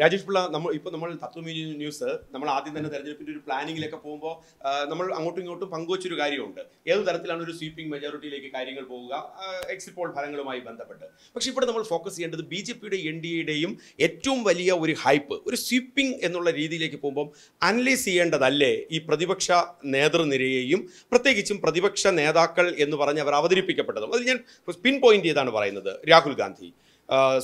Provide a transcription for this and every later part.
രാജേഷ് പിള്ള നമ്മൾ ഇപ്പോൾ നമ്മൾ തത്വമി ന്യൂസ് നമ്മൾ ആദ്യം തന്നെ തെരഞ്ഞെടുപ്പിൻ്റെ ഒരു പ്ലാനിങ്ങിലൊക്കെ പോകുമ്പോൾ നമ്മൾ അങ്ങോട്ടും ഇങ്ങോട്ടും പങ്കുവച്ചൊരു കാര്യമുണ്ട് ഏത് തരത്തിലാണ് ഒരു സ്വീപ്പിംഗ് മെജോറിറ്റിയിലേക്ക് കാര്യങ്ങൾ പോവുക എക്സിറ്റ് പോൾ ഫലങ്ങളുമായി ബന്ധപ്പെട്ട് പക്ഷേ ഇവിടെ നമ്മൾ ഫോക്കസ് ചെയ്യേണ്ടത് ബി ജെ പിയുടെ എൻ ഡി എയുടെയും ഏറ്റവും വലിയ ഒരു ഹൈപ്പ് ഒരു സ്വീപ്പിംഗ് എന്നുള്ള രീതിയിലേക്ക് പോകുമ്പോൾ അനലൈസ് ചെയ്യേണ്ടതല്ലേ ഈ പ്രതിപക്ഷ നേതൃനിരയെയും പ്രത്യേകിച്ചും പ്രതിപക്ഷ നേതാക്കൾ എന്ന് പറഞ്ഞ് അവർ അവതരിപ്പിക്കപ്പെട്ടതും അത് ഞാൻ പിൻ പോയിന്റ് ചെയ്താണ് പറയുന്നത് രാഹുൽ ഗാന്ധി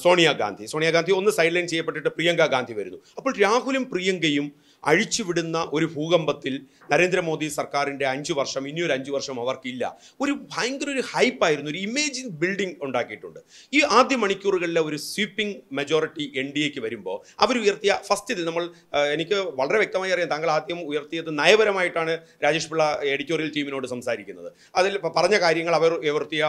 സോണിയാഗാന്ധി സോണിയാഗാന്ധി ഒന്ന് സൈഡ് ലൈൻ ചെയ്യപ്പെട്ടിട്ട് പ്രിയങ്ക ഗാന്ധി വരുന്നു അപ്പോൾ രാഹുലും പ്രിയങ്കയും അഴിച്ചുവിടുന്ന ഒരു ഭൂകമ്പത്തിൽ നരേന്ദ്രമോദി സർക്കാരിൻ്റെ അഞ്ച് വർഷം ഇനിയൊരു അഞ്ച് വർഷം അവർക്കില്ല ഒരു ഭയങ്കര ഒരു ഹൈപ്പായിരുന്നു ഒരു ഇമേജിൻ ബിൽഡിംഗ് ഉണ്ടാക്കിയിട്ടുണ്ട് ഈ ആദ്യ മണിക്കൂറുകളിലെ ഒരു സ്വീപ്പിംഗ് മെജോറിറ്റി എൻ ഡി എക്ക് വരുമ്പോൾ അവർ ഉയർത്തിയ ഫസ്റ്റ് ഇത് നമ്മൾ എനിക്ക് വളരെ വ്യക്തമായി അറിയാം താങ്കൾ ആദ്യം ഉയർത്തിയത് നയപരമായിട്ടാണ് രാജേഷ് പിള്ള എഡിറ്റോറിയൽ ടീമിനോട് സംസാരിക്കുന്നത് അതിൽ പറഞ്ഞ കാര്യങ്ങൾ അവർ ഉയർത്തിയ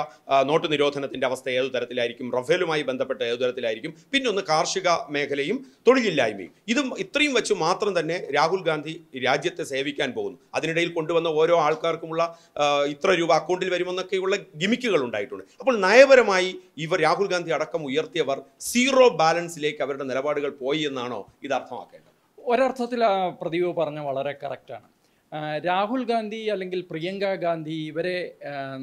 നോട്ട് നിരോധനത്തിൻ്റെ അവസ്ഥ ഏതു തരത്തിലായിരിക്കും റഫേലുമായി ബന്ധപ്പെട്ട ഏതു തരത്തിലായിരിക്കും പിന്നെ ഒന്ന് കാർഷിക മേഖലയും തൊഴിലില്ലായ്മയും ഇതും ഇത്രയും വെച്ച് മാത്രം തന്നെ രാഹുൽ ഗാന്ധി രാജ്യത്തെ സേവിക്കാൻ പോകുന്നു അതിനിടയിൽ കൊണ്ടുവന്ന ഓരോ ആൾക്കാർക്കുമുള്ള ഇത്ര രൂപ അക്കൗണ്ടിൽ വരുമെന്നൊക്കെയുള്ള ഗിമിക്കുകൾ ഉണ്ടായിട്ടുണ്ട് അപ്പോൾ നയപരമായി ഇവർ രാഹുൽ ഗാന്ധി അടക്കം ഉയർത്തിയവർ സീറോ ബാലൻസിലേക്ക് അവരുടെ നിലപാടുകൾ പോയി എന്നാണോ ഇത് അർത്ഥമാക്കേണ്ടത് ഒരർത്ഥത്തിൽ പ്രദീപ് പറഞ്ഞ വളരെ കറക്റ്റാണ് രാഹുൽ ഗാന്ധി അല്ലെങ്കിൽ പ്രിയങ്ക ഗാന്ധി ഇവരെ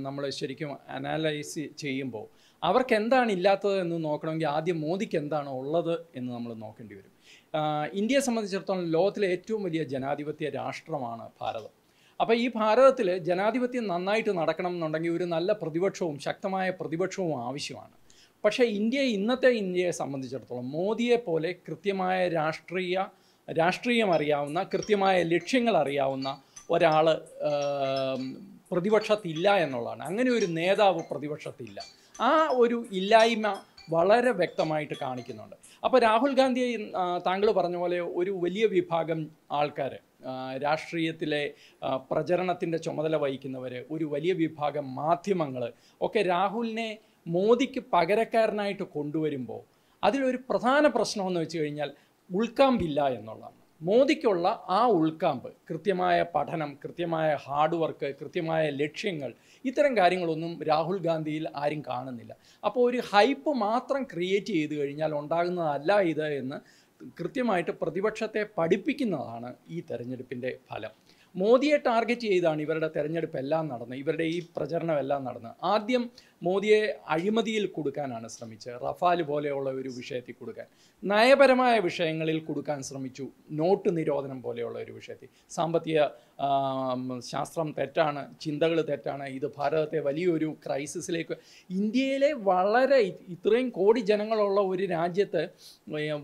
നമ്മൾ ശരിക്കും അനാലൈസ് ചെയ്യുമ്പോൾ അവർക്ക് എന്താണ് ഇല്ലാത്തത് എന്ന് നോക്കണമെങ്കിൽ ആദ്യം മോദിക്ക് എന്താണ് ഉള്ളത് എന്ന് നമ്മൾ നോക്കേണ്ടി വരും ഇന്ത്യയെ സംബന്ധിച്ചിടത്തോളം ലോകത്തിലെ ഏറ്റവും വലിയ ജനാധിപത്യ രാഷ്ട്രമാണ് ഭാരതം അപ്പോൾ ഈ ഭാരതത്തിൽ ജനാധിപത്യം നന്നായിട്ട് നടക്കണം എന്നുണ്ടെങ്കിൽ ഒരു നല്ല പ്രതിപക്ഷവും ശക്തമായ പ്രതിപക്ഷവും ആവശ്യമാണ് പക്ഷേ ഇന്ത്യയെ ഇന്നത്തെ ഇന്ത്യയെ സംബന്ധിച്ചിടത്തോളം മോദിയെ പോലെ കൃത്യമായ രാഷ്ട്രീയ രാഷ്ട്രീയം അറിയാവുന്ന കൃത്യമായ ലക്ഷ്യങ്ങൾ അറിയാവുന്ന ഒരാൾ പ്രതിപക്ഷത്തില്ല എന്നുള്ളതാണ് അങ്ങനെ ഒരു നേതാവ് പ്രതിപക്ഷത്തില്ല ആ ഒരു ഇല്ലായ്മ വളരെ വ്യക്തമായിട്ട് കാണിക്കുന്നുണ്ട് അപ്പോൾ രാഹുൽ ഗാന്ധി താങ്കൾ പറഞ്ഞ പോലെ ഒരു വലിയ വിഭാഗം ആൾക്കാർ രാഷ്ട്രീയത്തിലെ പ്രചരണത്തിൻ്റെ ചുമതല വഹിക്കുന്നവർ ഒരു വലിയ വിഭാഗം മാധ്യമങ്ങൾ ഒക്കെ രാഹുലിനെ മോദിക്ക് പകരക്കാരനായിട്ട് കൊണ്ടുവരുമ്പോൾ അതിലൊരു പ്രധാന പ്രശ്നമെന്ന് വെച്ച് കഴിഞ്ഞാൽ ഉൾക്കാമ്പില്ല എന്നുള്ളതാണ് മോദിക്കുള്ള ആ ഉൾക്കാമ്പ് കൃത്യമായ പഠനം കൃത്യമായ ഹാർഡ് വർക്ക് കൃത്യമായ ലക്ഷ്യങ്ങൾ ഇത്തരം കാര്യങ്ങളൊന്നും രാഹുൽ ഗാന്ധിയിൽ ആരും കാണുന്നില്ല അപ്പോൾ ഒരു ഹൈപ്പ് മാത്രം ക്രിയേറ്റ് ചെയ്ത് കഴിഞ്ഞാൽ ഉണ്ടാകുന്നതല്ല ഇത് എന്ന് കൃത്യമായിട്ട് പ്രതിപക്ഷത്തെ പഠിപ്പിക്കുന്നതാണ് ഈ തെരഞ്ഞെടുപ്പിൻ്റെ ഫലം മോദിയെ ടാർഗറ്റ് ചെയ്താണ് ഇവരുടെ തെരഞ്ഞെടുപ്പ് എല്ലാം നടന്നത് ഇവരുടെ ഈ പ്രചരണം എല്ലാം നടന്നത് ആദ്യം മോദിയെ അഴിമതിയിൽ കൊടുക്കാനാണ് ശ്രമിച്ചത് റഫാൽ പോലെയുള്ള ഒരു വിഷയത്തിൽ കൊടുക്കാൻ നയപരമായ വിഷയങ്ങളിൽ കൊടുക്കാൻ ശ്രമിച്ചു നോട്ട് നിരോധനം പോലെയുള്ള ഒരു വിഷയത്തിൽ സാമ്പത്തിക ശാസ്ത്രം തെറ്റാണ് ചിന്തകൾ തെറ്റാണ് ഇത് ഭാരതത്തെ വലിയൊരു ക്രൈസിസിലേക്ക് ഇന്ത്യയിലെ വളരെ ഇത്രയും കോടി ജനങ്ങളുള്ള ഒരു രാജ്യത്ത്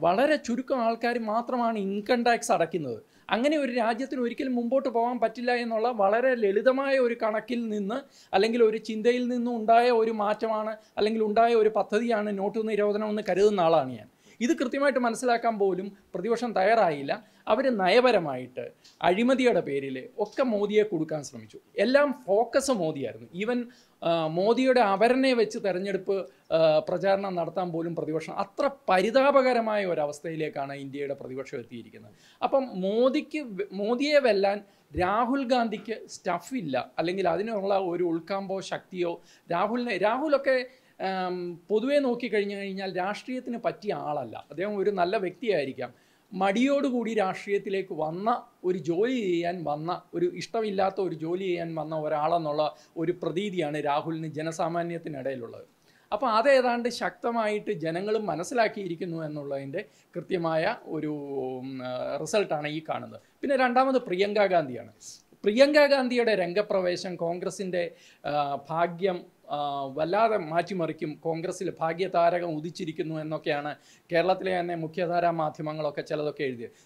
വളരെ ചുരുക്കം ആൾക്കാർ മാത്രമാണ് ഇൻകം ടാക്സ് അടയ്ക്കുന്നത് അങ്ങനെ ഒരു രാജ്യത്തിന് ഒരിക്കലും മുമ്പോട്ട് പോകാൻ പറ്റില്ല എന്നുള്ള വളരെ ലളിതമായ ഒരു കണക്കിൽ നിന്ന് അല്ലെങ്കിൽ ഒരു ചിന്തയിൽ നിന്നും ഉണ്ടായ ഒരു മാറ്റമാണ് അല്ലെങ്കിൽ ഉണ്ടായ ഒരു പദ്ധതിയാണ് നോട്ട് നിരോധനം എന്ന് കരുതുന്ന ആളാണ് ഞാൻ ഇത് കൃത്യമായിട്ട് മനസ്സിലാക്കാൻ പോലും പ്രതിപക്ഷം തയ്യാറായില്ല അവർ നയപരമായിട്ട് അഴിമതിയുടെ പേരിൽ ഒക്കെ മോദിയെ കൊടുക്കാൻ ശ്രമിച്ചു എല്ലാം ഫോക്കസ് മോദിയായിരുന്നു ഈവൻ മോദിയുടെ അവരനെ വെച്ച് തെരഞ്ഞെടുപ്പ് പ്രചാരണം നടത്താൻ പോലും പ്രതിപക്ഷം അത്ര പരിതാപകരമായ ഒരവസ്ഥയിലേക്കാണ് ഇന്ത്യയുടെ പ്രതിപക്ഷം എത്തിയിരിക്കുന്നത് അപ്പം മോദിക്ക് മോദിയെ വെല്ലാൻ രാഹുൽ ഗാന്ധിക്ക് സ്റ്റഫില്ല അല്ലെങ്കിൽ അതിനുള്ള ഒരു ഉൾക്കാമ്പോ ശക്തിയോ രാഹുലിനെ രാഹുലൊക്കെ പൊതുവെ നോക്കിക്കഴിഞ്ഞു കഴിഞ്ഞാൽ രാഷ്ട്രീയത്തിന് പറ്റിയ ആളല്ല അദ്ദേഹം ഒരു നല്ല വ്യക്തിയായിരിക്കാം മടിയോടുകൂടി രാഷ്ട്രീയത്തിലേക്ക് വന്ന ഒരു ജോലി ചെയ്യാൻ വന്ന ഒരു ഇഷ്ടമില്ലാത്ത ഒരു ജോലി ചെയ്യാൻ വന്ന ഒരാളെന്നുള്ള ഒരു പ്രതീതിയാണ് രാഹുലിന് ജനസാമാന്യത്തിനിടയിലുള്ളത് അപ്പോൾ അതേതാണ്ട് ശക്തമായിട്ട് ജനങ്ങളും മനസ്സിലാക്കിയിരിക്കുന്നു എന്നുള്ളതിൻ്റെ കൃത്യമായ ഒരു റിസൾട്ടാണ് ഈ കാണുന്നത് പിന്നെ രണ്ടാമത് പ്രിയങ്ക ഗാന്ധിയാണ് ഗാന്ധിയുടെ രംഗപ്രവേശം കോൺഗ്രസിൻ്റെ ഭാഗ്യം വല്ലാതെ മാറ്റിമറിക്കും കോൺഗ്രസ്സിൽ ഭാഗ്യതാരകം ഉദിച്ചിരിക്കുന്നു എന്നൊക്കെയാണ് കേരളത്തിലെ തന്നെ മുഖ്യധാരാ മാധ്യമങ്ങളൊക്കെ ചിലതൊക്കെ എഴുതിയത്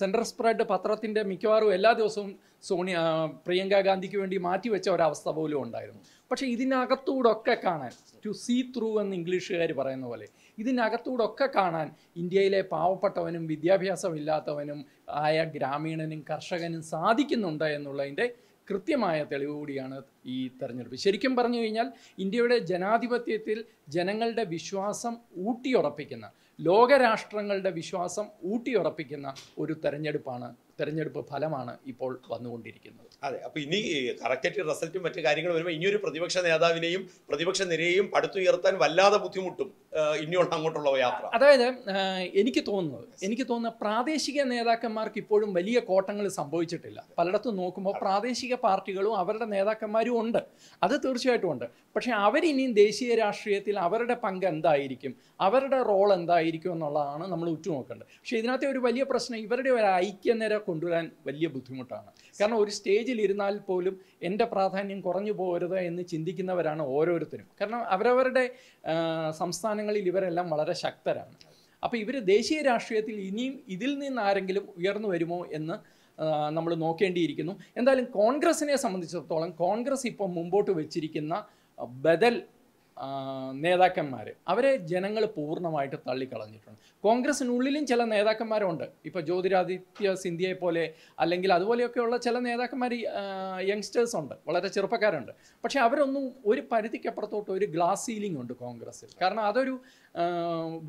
സെൻട്രൽ സ്പ്രെഡ് പത്രത്തിൻ്റെ മിക്കവാറും എല്ലാ ദിവസവും സോണിയ പ്രിയങ്ക ഗാന്ധിക്ക് വേണ്ടി മാറ്റിവെച്ച ഒരവസ്ഥ പോലും ഉണ്ടായിരുന്നു പക്ഷേ ഇതിനകത്തൂടൊക്കെ കാണാൻ ടു സീ ത്രൂ എന്ന് ഇംഗ്ലീഷുകാർ പറയുന്ന പോലെ ഇതിനകത്തൂടൊക്കെ കാണാൻ ഇന്ത്യയിലെ പാവപ്പെട്ടവനും വിദ്യാഭ്യാസമില്ലാത്തവനും ആയ ഗ്രാമീണനും കർഷകനും സാധിക്കുന്നുണ്ട് എന്നുള്ളതിൻ്റെ കൃത്യമായ തെളിവ് കൂടിയാണ് ഈ തെരഞ്ഞെടുപ്പ് ശരിക്കും പറഞ്ഞു കഴിഞ്ഞാൽ ഇന്ത്യയുടെ ജനാധിപത്യത്തിൽ ജനങ്ങളുടെ വിശ്വാസം ഊട്ടിയുറപ്പിക്കുന്ന ലോകരാഷ്ട്രങ്ങളുടെ വിശ്വാസം ഊട്ടിയുറപ്പിക്കുന്ന ഒരു തെരഞ്ഞെടുപ്പാണ് തെരഞ്ഞെടുപ്പ് ഫലമാണ് ഇപ്പോൾ വന്നുകൊണ്ടിരിക്കുന്നത് അതെ അപ്പോൾ ഇനി കറക്റ്റ് റിസൾട്ടും മറ്റു കാര്യങ്ങളും വരുമ്പോൾ ഇനിയൊരു പ്രതിപക്ഷ നേതാവിനെയും പ്രതിപക്ഷ നിരയെയും പടുത്തുയർത്താൻ വല്ലാതെ ബുദ്ധിമുട്ടും ഇനിയുള്ള അങ്ങോട്ടുള്ള യാത്ര അതായത് എനിക്ക് തോന്നുന്നത് എനിക്ക് തോന്നുന്ന പ്രാദേശിക നേതാക്കന്മാർക്ക് ഇപ്പോഴും വലിയ കോട്ടങ്ങൾ സംഭവിച്ചിട്ടില്ല പലയിടത്തും നോക്കുമ്പോൾ പ്രാദേശിക പാർട്ടികളും അവരുടെ നേതാക്കന്മാരും ഉണ്ട് അത് തീർച്ചയായിട്ടും ഉണ്ട് പക്ഷെ അവരിനിയും ദേശീയ രാഷ്ട്രീയത്തിൽ അവരുടെ പങ്ക് എന്തായിരിക്കും അവരുടെ റോൾ എന്തായിരിക്കും എന്നുള്ളതാണ് നമ്മൾ ഉറ്റുനോക്കേണ്ടത് പക്ഷേ ഇതിനകത്തെ ഒരു വലിയ പ്രശ്നം ഇവരുടെ ഒരു ഐക്യനിര കൊണ്ടുവരാൻ വലിയ ബുദ്ധിമുട്ടാണ് കാരണം ഒരു സ്റ്റേജിൽ ഇരുന്നാൽ പോലും എൻ്റെ പ്രാധാന്യം കുറഞ്ഞു പോകരുത് എന്ന് ചിന്തിക്കുന്നവരാണ് ഓരോരുത്തരും കാരണം അവരവരുടെ സംസ്ഥാനങ്ങളിൽ ഇവരെല്ലാം വളരെ ശക്തരാണ് അപ്പോൾ ഇവർ ദേശീയ രാഷ്ട്രീയത്തിൽ ഇനിയും ഇതിൽ നിന്ന് ആരെങ്കിലും ഉയർന്നു വരുമോ എന്ന് നമ്മൾ നോക്കേണ്ടിയിരിക്കുന്നു എന്തായാലും കോൺഗ്രസിനെ സംബന്ധിച്ചിടത്തോളം കോൺഗ്രസ് ഇപ്പം മുമ്പോട്ട് വെച്ചിരിക്കുന്ന ബദൽ നേതാക്കന്മാർ അവരെ ജനങ്ങൾ പൂർണ്ണമായിട്ട് തള്ളിക്കളഞ്ഞിട്ടുണ്ട് കോൺഗ്രസിനുള്ളിലും ചില നേതാക്കന്മാരുണ്ട് ഇപ്പോൾ ജ്യോതിരാദിത്യ സിന്ധ്യയെ പോലെ അല്ലെങ്കിൽ അതുപോലെയൊക്കെയുള്ള ചില നേതാക്കന്മാർ യങ്സ്റ്റേഴ്സ് ഉണ്ട് വളരെ ചെറുപ്പക്കാരുണ്ട് പക്ഷേ അവരൊന്നും ഒരു പരിധിക്കപ്പുറത്തോട്ട് ഒരു ഗ്ലാസ് സീലിംഗ് ഉണ്ട് കോൺഗ്രസ്സിൽ കാരണം അതൊരു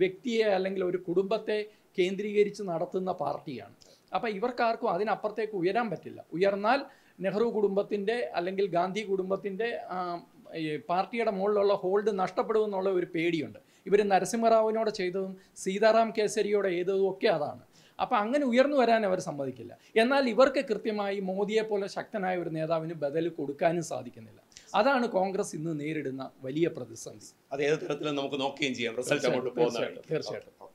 വ്യക്തിയെ അല്ലെങ്കിൽ ഒരു കുടുംബത്തെ കേന്ദ്രീകരിച്ച് നടത്തുന്ന പാർട്ടിയാണ് അപ്പോൾ ഇവർക്കാർക്കും അതിനപ്പുറത്തേക്ക് ഉയരാൻ പറ്റില്ല ഉയർന്നാൽ നെഹ്റു കുടുംബത്തിൻ്റെ അല്ലെങ്കിൽ ഗാന്ധി കുടുംബത്തിൻ്റെ പാർട്ടിയുടെ മുകളിലുള്ള ഹോൾഡ് നഷ്ടപ്പെടുമെന്നുള്ള ഒരു പേടിയുണ്ട് ഇവർ നരസിംഹറാവുവിനോട് ചെയ്തതും സീതാറാം കേസരിയോട് ചെയ്തതും ഒക്കെ അതാണ് അപ്പോൾ അങ്ങനെ ഉയർന്നു വരാൻ അവർ സമ്മതിക്കില്ല എന്നാൽ ഇവർക്ക് കൃത്യമായി മോദിയെ പോലെ ശക്തനായ ഒരു നേതാവിന് ബദൽ കൊടുക്കാനും സാധിക്കുന്നില്ല അതാണ് കോൺഗ്രസ് ഇന്ന് നേരിടുന്ന വലിയ പ്രതിസന്ധി അത് ഏത് തരത്തിലും നമുക്ക് നോക്കുകയും ചെയ്യാം തീർച്ചയായിട്ടും